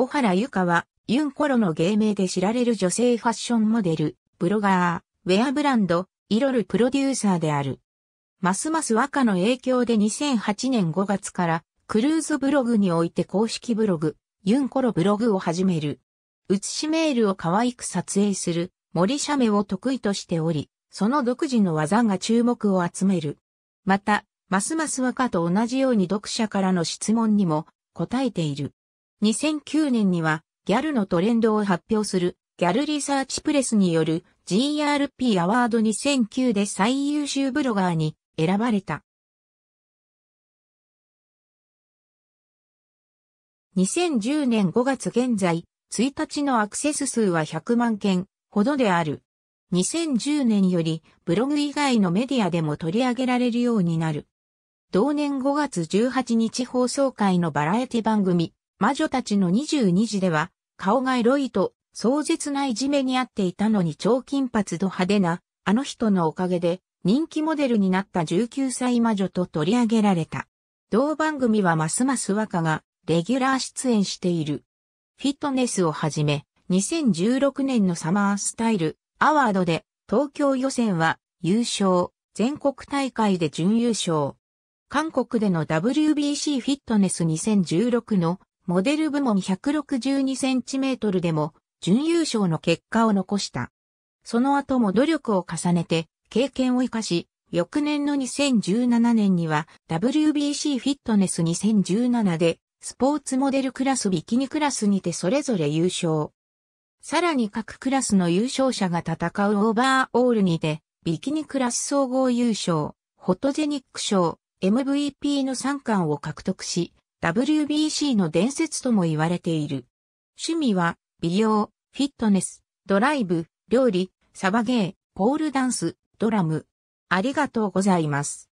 小原由香は、ユンコロの芸名で知られる女性ファッションモデル、ブロガー、ウェアブランド、イロルプロデューサーである。ますます和歌の影響で2008年5月から、クルーズブログにおいて公式ブログ、ユンコロブログを始める。写しメールを可愛く撮影する、森写メを得意としており、その独自の技が注目を集める。また、ますます和歌と同じように読者からの質問にも答えている。2009年にはギャルのトレンドを発表するギャルリサーチプレスによる GRP アワード2009で最優秀ブロガーに選ばれた。2010年5月現在、1日のアクセス数は100万件ほどである。2010年よりブログ以外のメディアでも取り上げられるようになる。同年5月18日放送回のバラエティ番組、魔女たちの22時では、顔がエロいと、壮絶ないじめにあっていたのに超金髪ド派手な、あの人のおかげで、人気モデルになった19歳魔女と取り上げられた。同番組はますます若が、レギュラー出演している。フィットネスをはじめ、2016年のサマースタイル、アワードで、東京予選は、優勝、全国大会で準優勝。韓国での WBC フィットネス2016のモデル部門 162cm でも準優勝の結果を残した。その後も努力を重ねて経験を活かし、翌年の2017年には WBC フィットネス2017でスポーツモデルクラスビキニクラスにてそれぞれ優勝。さらに各クラスの優勝者が戦うオーバーオールにてビキニクラス総合優勝、フォトジェニック賞、MVP の3冠を獲得し、WBC の伝説とも言われている。趣味は、美容、フィットネス、ドライブ、料理、サバゲー、ポールダンス、ドラム。ありがとうございます。